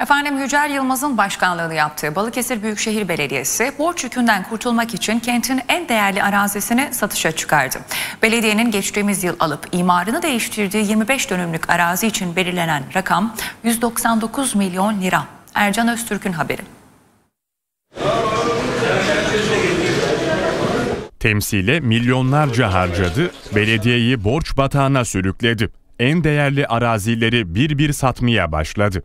Efendim Yücel Yılmaz'ın başkanlığını yaptığı Balıkesir Büyükşehir Belediyesi borç yükünden kurtulmak için kentin en değerli arazisini satışa çıkardı. Belediyenin geçtiğimiz yıl alıp imarını değiştirdiği 25 dönümlük arazi için belirlenen rakam 199 milyon lira. Ercan Öztürk'ün haberi. Temsile milyonlarca harcadı, belediyeyi borç batağına sürükledi en değerli arazileri bir bir satmaya başladı.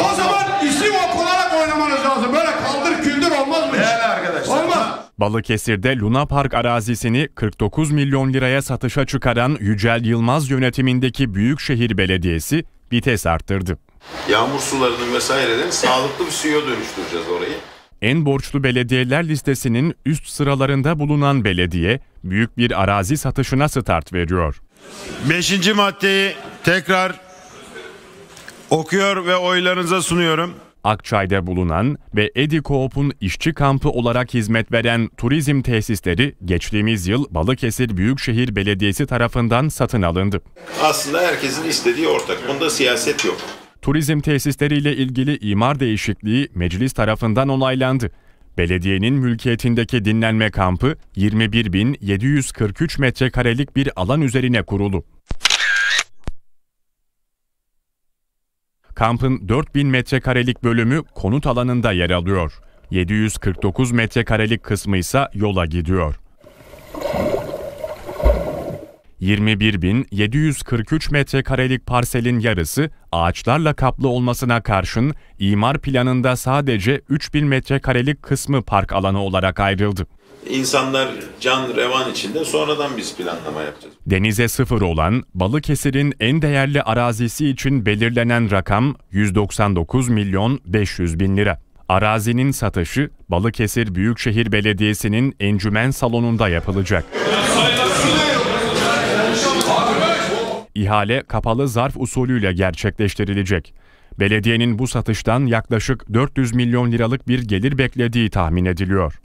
O zaman isim olarak oynamanız lazım. Böyle kaldır küldür olmaz mı? Değerli arkadaşlar. Olmaz. Balıkesir'de Luna Park arazisini 49 milyon liraya satışa çıkaran Yücel Yılmaz yönetimindeki Büyükşehir Belediyesi vites arttırdı. Yağmur sularının vesaireden sağlıklı bir suya dönüştüreceğiz orayı. En borçlu belediyeler listesinin üst sıralarında bulunan belediye büyük bir arazi satışına start veriyor. Beşinci maddeyi tekrar okuyor ve oylarınıza sunuyorum. Akçay'da bulunan ve Edikoop'un işçi kampı olarak hizmet veren turizm tesisleri geçtiğimiz yıl Balıkesir Büyükşehir Belediyesi tarafından satın alındı. Aslında herkesin istediği ortak. Bunda siyaset yok. Turizm tesisleriyle ilgili imar değişikliği meclis tarafından onaylandı. Belediyenin mülkiyetindeki dinlenme kampı 21.743 metrekarelik bir alan üzerine kurulu. Kampın 4000 metrekarelik bölümü konut alanında yer alıyor. 749 metrekarelik kısmı ise yola gidiyor. 21.743 metrekarelik parselin yarısı ağaçlarla kaplı olmasına karşın imar planında sadece 3000 metrekarelik kısmı park alanı olarak ayrıldı. İnsanlar can revan içinde sonradan biz planlama yapacağız. Denize sıfır olan Balıkesir'in en değerli arazisi için belirlenen rakam 199 milyon 500 bin lira. Arazinin satışı Balıkesir Büyükşehir Belediyesi'nin encümen salonunda yapılacak ihale kapalı zarf usulüyle gerçekleştirilecek. Belediyenin bu satıştan yaklaşık 400 milyon liralık bir gelir beklediği tahmin ediliyor.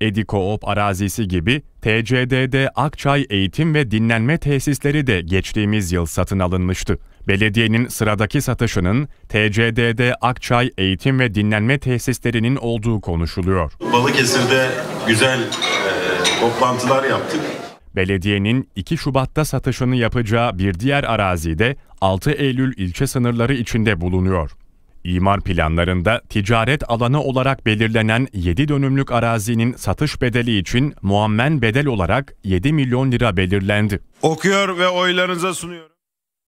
Edikoop arazisi gibi TCDD Akçay Eğitim ve Dinlenme Tesisleri de geçtiğimiz yıl satın alınmıştı. Belediyenin sıradaki satışının TCDD Akçay Eğitim ve Dinlenme Tesislerinin olduğu konuşuluyor. Balıkesir'de güzel e, toplantılar yaptık belediyenin 2 Şubat'ta satışını yapacağı bir diğer arazi de 6 Eylül ilçe sınırları içinde bulunuyor. İmar planlarında ticaret alanı olarak belirlenen 7 dönümlük arazinin satış bedeli için muammen bedel olarak 7 milyon lira belirlendi. Okuyor ve oylarınıza sunuyorum.